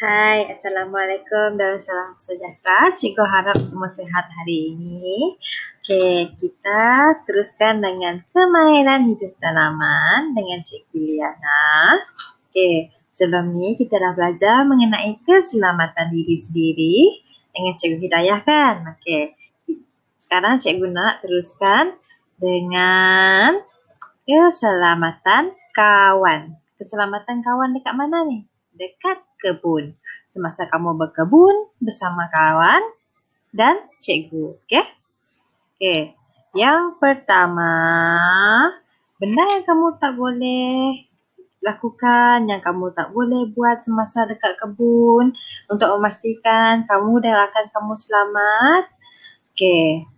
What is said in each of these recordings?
Hai, Assalamualaikum dan salam sejahtera. Cikgu harap semua sehat hari ini. Okey, kita teruskan dengan permainan hidup tanaman dengan Cik Liana. Okey, sebelum ni kita dah belajar mengenai keselamatan diri sendiri dengan Cikgu Hidayah kan? Okey, sekarang Cikgu nak teruskan dengan keselamatan kawan. Keselamatan kawan dekat mana ni? dekat kebun. Semasa kamu berkebun bersama kawan dan cikgu. Okey? Okey. Yang pertama, benda yang kamu tak boleh lakukan, yang kamu tak boleh buat semasa dekat kebun untuk memastikan kamu dan rakan kamu selamat. Okey.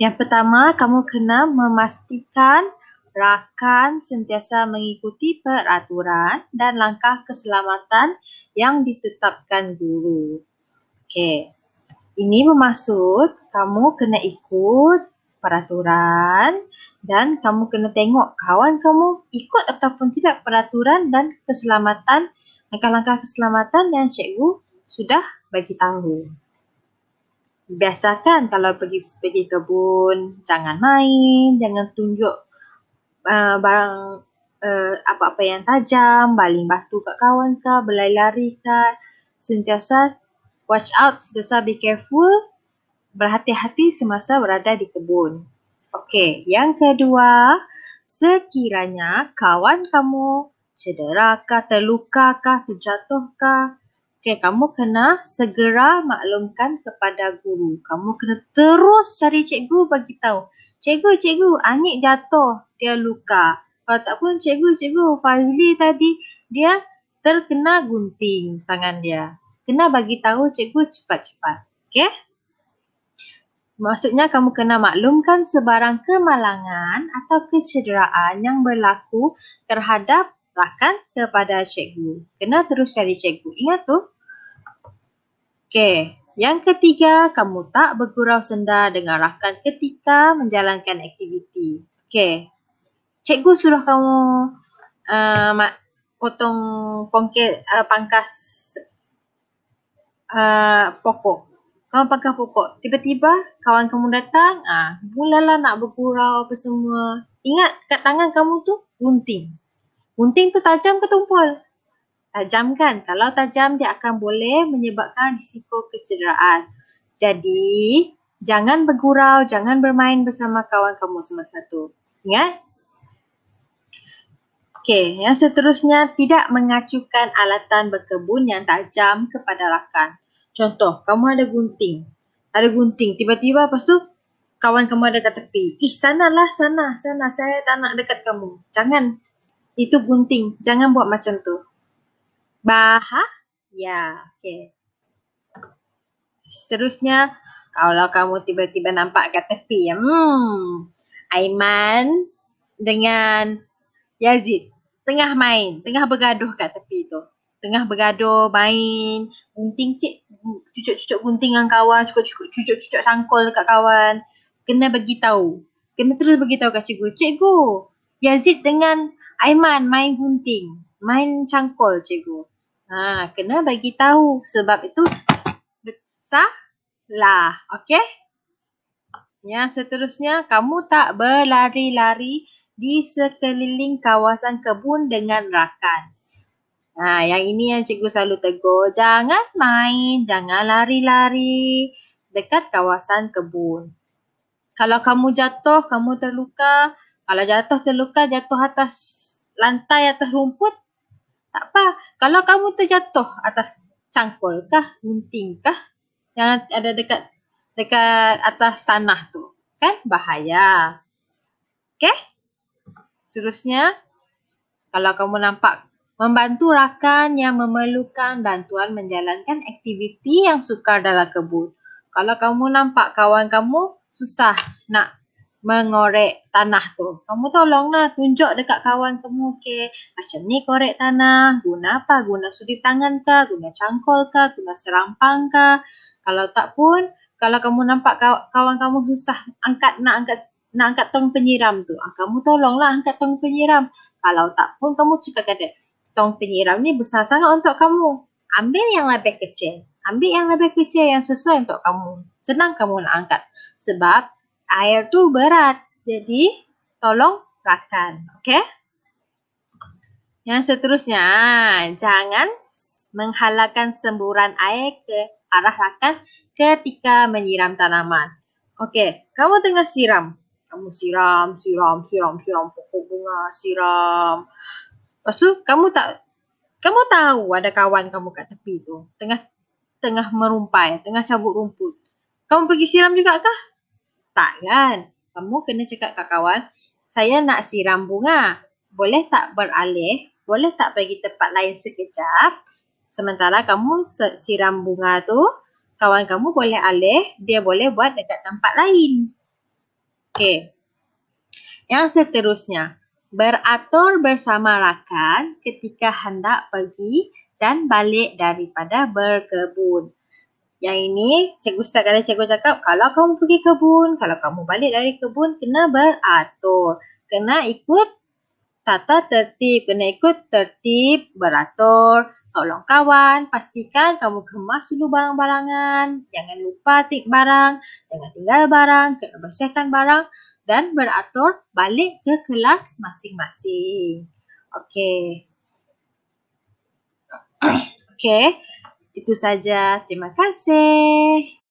Yang pertama, kamu kena memastikan rakan sentiasa mengikuti peraturan dan langkah keselamatan yang ditetapkan guru. Okey. Ini bermaksud kamu kena ikut peraturan dan kamu kena tengok kawan kamu ikut ataupun tidak peraturan dan keselamatan langkah-langkah keselamatan yang cikgu sudah bagi tahu. Biasakan kalau pergi pergi kebun jangan main, jangan tunjuk Ah, barang uh, apa-apa yang tajam, baling batu kat kawan ke, berlari-lari ke, sentiasa watch out, sentiasa be careful, berhati-hati semasa berada di kebun. Okey, yang kedua, sekiranya kawan kamu cedera ke, terluka ke, terjatuh ke, Okay, kamu kena segera maklumkan kepada guru. Kamu kena terus cari cikgu bagi tahu. Cikgu, cikgu, Anik jatuh terluka. Kalau tak pun cikgu-cikgu Fazli tadi dia terkena gunting tangan dia. Kena bagi tahu cikgu cepat-cepat. Okey? Maksudnya kamu kena maklumkan sebarang kemalangan atau kecederaan yang berlaku terhadap rakan kepada cikgu. Kena terus cari cikgu. Ingat tu. Okey. Yang ketiga, kamu tak bergurau senda dengan rakan ketika menjalankan aktiviti. Okey cikgu suruh kamu uh, eh, mak, potong pongkir, uh, eh, pangkas uh, pokok. Kamu pangkas pokok. Tiba-tiba kawan kamu datang, ah, mulalah nak bergurau apa semua. Ingat kat tangan kamu tu gunting. Gunting tu tajam ke tumpul? Tajam kan? Kalau tajam dia akan boleh menyebabkan risiko kecederaan. Jadi jangan bergurau, jangan bermain bersama kawan kamu semasa tu. Ingat? Okey, yang seterusnya tidak mengacukan alatan berkebun yang tajam kepada rakan. Contoh, kamu ada gunting. Ada gunting, tiba-tiba lepas tu kawan kamu ada kat tepi. Ih, sana lah, sana, sana. Saya tak nak dekat kamu. Jangan. Itu gunting. Jangan buat macam tu. Bahah? Ya, okey. Seterusnya, kalau kamu tiba-tiba nampak kat tepi, hmm, Aiman dengan Yazid tengah main, tengah bergaduh kat tepi tu. Tengah bergaduh, main, gunting cik, cucuk-cucuk gunting dengan kawan, cucuk-cucuk cucuk sangkul dekat kawan. Kena bagi tahu. Kena terus bagi tahu kat cikgu. Cikgu, Yazid dengan Aiman main gunting, main cangkul cikgu. Ha, kena bagi tahu sebab itu besar lah. Okey? Yang seterusnya, kamu tak berlari-lari di sekeliling kawasan kebun dengan rakan. Ha, yang ini yang cikgu selalu tegur. Jangan main, jangan lari-lari dekat kawasan kebun. Kalau kamu jatuh, kamu terluka. Kalau jatuh terluka, jatuh atas lantai atau rumput. Tak apa. Kalau kamu terjatuh atas cangkul kah, gunting kah yang ada dekat dekat atas tanah tu. Kan bahaya. Okay? Seterusnya, kalau kamu nampak membantu rakan yang memerlukan bantuan menjalankan aktiviti yang sukar dalam kebun. Kalau kamu nampak kawan kamu susah nak mengorek tanah tu. Kamu tolonglah tunjuk dekat kawan kamu, okey, macam ni korek tanah, guna apa? Guna sudi tangan ke, guna cangkul ke, guna serampang ke? Kalau tak pun, kalau kamu nampak kawan kamu susah angkat nak angkat nak angkat tong penyiram tu. Ah, kamu tolonglah angkat tong penyiram. Kalau tak pun kamu cakap kata tong penyiram ni besar sangat untuk kamu. Ambil yang lebih kecil. Ambil yang lebih kecil yang sesuai untuk kamu. Senang kamu nak angkat. Sebab air tu berat. Jadi tolong rakan. Okay? Yang seterusnya, jangan menghalakan semburan air ke arah rakan ketika menyiram tanaman. Okey, kamu tengah siram kamu siram, siram, siram, siram pokok bunga, siram. Lepas tu kamu tak kamu tahu ada kawan kamu kat tepi tu tengah tengah merumpai, tengah cabut rumput. Kamu pergi siram juga kah? Tak kan. Kamu kena cakap kat kawan, saya nak siram bunga. Boleh tak beralih? Boleh tak pergi tempat lain sekejap? Sementara kamu siram bunga tu, kawan kamu boleh alih, dia boleh buat dekat tempat lain. Oke. Yang seterusnya, beratur bersama rakan ketika hendak pergi dan balik daripada berkebun. Yang ini, cikgu setiap kali cikgu cakap, kalau kamu pergi kebun, kalau kamu balik dari kebun, kena beratur. Kena ikut tata tertib, kena ikut tertib, beratur, tolong kawan, pastikan kamu kemas dulu barang-barangan, jangan lupa tik barang, jangan tinggal barang, kena bersihkan barang dan beratur balik ke kelas masing-masing. Okey. Okey, itu saja. Terima kasih.